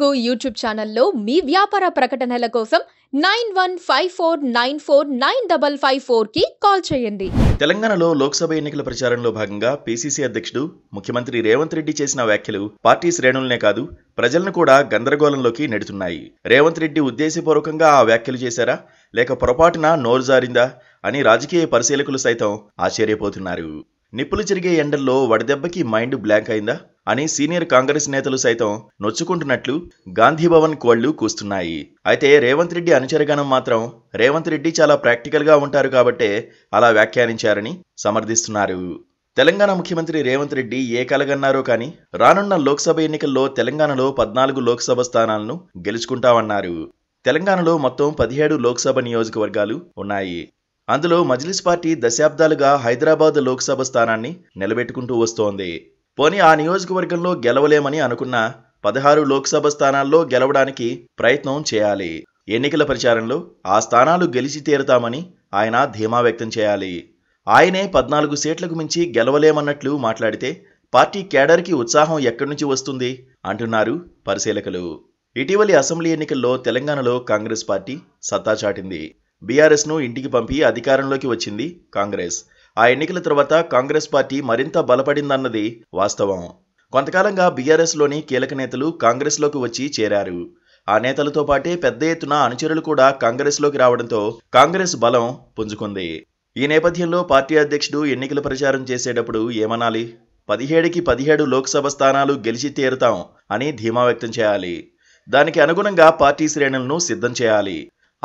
Telugu YouTube ఛానల్లో మీ వ్యాపార ప్రకటనల కోసం nine one five four nine four nine double five four కి కాల్ చేయండి తెలంగాణలో లోక్సభ ఎన్నికల ప్రచారంలో భాగంగా పీసీసీ అధ్యక్షుడు ముఖ్యమంత్రి రేవంత్ రెడ్డి చేసిన వ్యాఖ్యలు పార్టీ శ్రేణులనే కాదు ప్రజలను కూడా గందరగోళంలోకి నెడుతున్నాయి రేవంత్ రెడ్డి ఉద్దేశపూర్వకంగా ఆ వ్యాఖ్యలు చేశారా లేక పొరపాటున నోరు జారిందా అని రాజకీయ పరిశీలకులు సైతం ఆశ్చర్యపోతున్నారు నిప్పులు జరిగే ఎండల్లో వడదెబ్బకి మైండ్ బ్లాంక్ అయిందా అని సీనియర్ కాంగ్రెస్ నేతలు సైతం నొచ్చుకుంటున్నట్లు గాంధీభవన్ కోళ్లు కూస్తున్నాయి అయితే రేవంత్ రెడ్డి అనుచరగణం మాత్రం రేవంత్ రెడ్డి చాలా ప్రాక్టికల్గా ఉంటారు కాబట్టే అలా వ్యాఖ్యానించారని సమర్థిస్తున్నారు తెలంగాణ ముఖ్యమంత్రి రేవంత్ రెడ్డి ఏ కలగన్నారో కానీ రానున్న లోక్సభ ఎన్నికల్లో తెలంగాణలో పద్నాలుగు లోక్సభ స్థానాలను గెలుచుకుంటామన్నారు తెలంగాణలో మొత్తం పదిహేడు లోక్సభ నియోజకవర్గాలు ఉన్నాయి అందులో మజ్లిస్ పార్టీ దశాబ్దాలుగా హైదరాబాద్ లోక్సభ స్థానాన్ని నిలబెట్టుకుంటూ వస్తోంది పోనీ ఆ నియోజకవర్గంలో గెలవలేమని అనుకున్న పదహారు లోక్సభ స్థానాల్లో గెలవడానికి ప్రయత్నం చేయాలి ఎన్నికల ప్రచారంలో ఆ స్థానాలు గెలిచి తీరుతామని ఆయన ధీమా వ్యక్తం చేయాలి ఆయనే పద్నాలుగు సీట్లకు మించి గెలవలేమన్నట్లు మాట్లాడితే పార్టీ కేడర్కి ఉత్సాహం ఎక్కడి నుంచి వస్తుంది అంటున్నారు పరిశీలకులు ఇటీవలి అసెంబ్లీ ఎన్నికల్లో తెలంగాణలో కాంగ్రెస్ పార్టీ సత్తా చాటింది బీఆర్ఎస్ను ఇంటికి పంపి అధికారంలోకి వచ్చింది కాంగ్రెస్ ఆ ఎన్నికల తర్వాత కాంగ్రెస్ పార్టీ మరింత బలపడిందన్నది వాస్తవం కొంతకాలంగా బీఆర్ఎస్లోని కీలక నేతలు కాంగ్రెస్లోకి వచ్చి చేరారు ఆ నేతలతో పాటే పెద్ద ఎత్తున అనుచరులు కూడా కాంగ్రెస్లోకి రావడంతో కాంగ్రెస్ బలం పుంజుకుంది ఈ నేపథ్యంలో పార్టీ అధ్యక్షుడు ఎన్నికల ప్రచారం చేసేటప్పుడు ఏమనాలి పదిహేడుకి పదిహేడు లోక్సభ స్థానాలు గెలిచి తీరుతాం అని ధీమా వ్యక్తం చేయాలి దానికి అనుగుణంగా పార్టీ శ్రేణులను సిద్ధం చేయాలి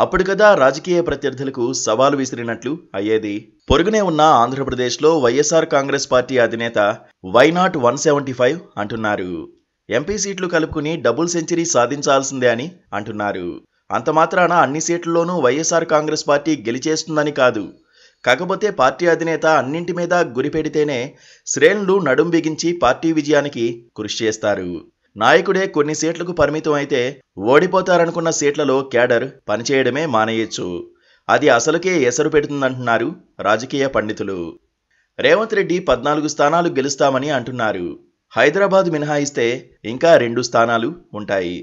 అప్పుడు కదా రాజకీయ ప్రత్యర్థులకు సవాలు విసిరినట్లు అయ్యేది పొరుగునే ఉన్న ఆంధ్రప్రదేశ్లో వైఎస్ఆర్ కాంగ్రెస్ పార్టీ అధినేత why not one seventy five అంటున్నారు ఎంపీ సీట్లు కలుపుకుని డబుల్ సెంచరీ సాధించాల్సిందే అని అంటున్నారు అంత మాత్రాన అన్ని సీట్లలోనూ వైఎస్ఆర్ కాంగ్రెస్ పార్టీ గెలిచేస్తుందని కాదు కాకపోతే పార్టీ అధినేత అన్నింటి మీద గురిపెడితేనే శ్రేణులు నడుం బిగించి పార్టీ విజయానికి కృషి చేస్తారు నాయకుడే కొన్ని సీట్లకు పరిమితం అయితే ఓడిపోతారనుకున్న సీట్లలో కేడర్ పనిచేయడమే మానేయొచ్చు అది అసలుకే ఎసరు పెడుతుందంటున్నారు రాజకీయ పండితులు రేవంత్ రెడ్డి పద్నాలుగు స్థానాలు గెలుస్తామని అంటున్నారు హైదరాబాద్ మినహాయిస్తే ఇంకా రెండు స్థానాలు ఉంటాయి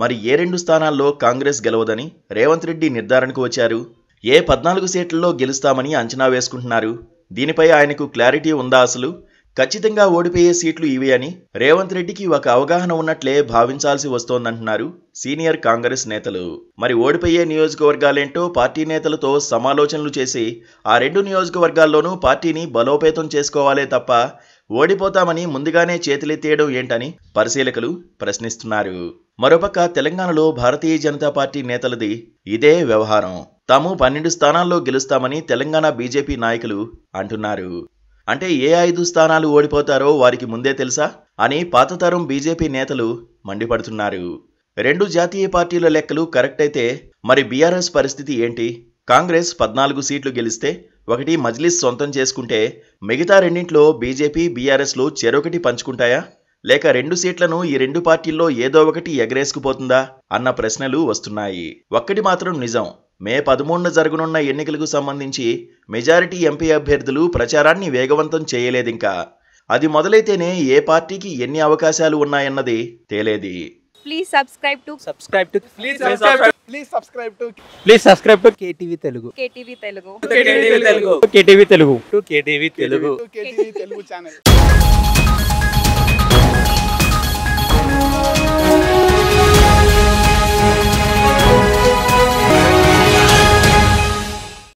మరి ఏ రెండు స్థానాల్లో కాంగ్రెస్ గెలవదని రేవంత్ రెడ్డి నిర్ధారణకు వచ్చారు ఏ పద్నాలుగు సీట్లలో గెలుస్తామని అంచనా వేసుకుంటున్నారు దీనిపై ఆయనకు క్లారిటీ ఉందా అసలు ఖచ్చితంగా ఓడిపోయే సీట్లు ఇవే అని రేవంత్ రెడ్డికి ఒక అవగాహన ఉన్నట్లే భావించాల్సి వస్తోందంటున్నారు సీనియర్ కాంగ్రెస్ నేతలు మరి ఓడిపోయే నియోజకవర్గాలేంటో పార్టీ నేతలతో సమాలోచనలు చేసి ఆ రెండు నియోజకవర్గాల్లోనూ పార్టీని బలోపేతం చేసుకోవాలే తప్ప ఓడిపోతామని ముందుగానే చేతులెత్తేయడం ఏంటని పరిశీలకులు ప్రశ్నిస్తున్నారు మరోపక్క తెలంగాణలో భారతీయ జనతా పార్టీ నేతలది ఇదే వ్యవహారం తాము పన్నెండు స్థానాల్లో గెలుస్తామని తెలంగాణ బీజేపీ నాయకులు అంటున్నారు అంటే ఏ ఐదు స్థానాలు ఓడిపోతారో వారికి ముందే తెలుసా అని పాతతరం బీజేపీ నేతలు మండిపడుతున్నారు రెండు జాతీయ పార్టీల లెక్కలు కరెక్ట్ అయితే మరి బీఆర్ఎస్ పరిస్థితి ఏంటి కాంగ్రెస్ పద్నాలుగు సీట్లు గెలిస్తే ఒకటి మజ్లిస్ సొంతం చేసుకుంటే మిగతా రెండింట్లో బీజేపీ బీఆర్ఎస్లు చెరొకటి పంచుకుంటాయా లేక రెండు సీట్లను ఈ రెండు పార్టీల్లో ఏదో ఒకటి ఎగరేసుకుపోతుందా అన్న ప్రశ్నలు వస్తున్నాయి ఒక్కటి మాత్రం నిజం మే పదమూడున జరగనున్న ఎన్నికలకు సంబంధించి మెజారిటీ ఎంపీ అభ్యర్థులు ప్రచారాన్ని వేగవంతం చేయలేదింకా అది మొదలైతేనే ఏ పార్టీకి ఎన్ని అవకాశాలు ఉన్నాయన్నది తేలేది తెలుగు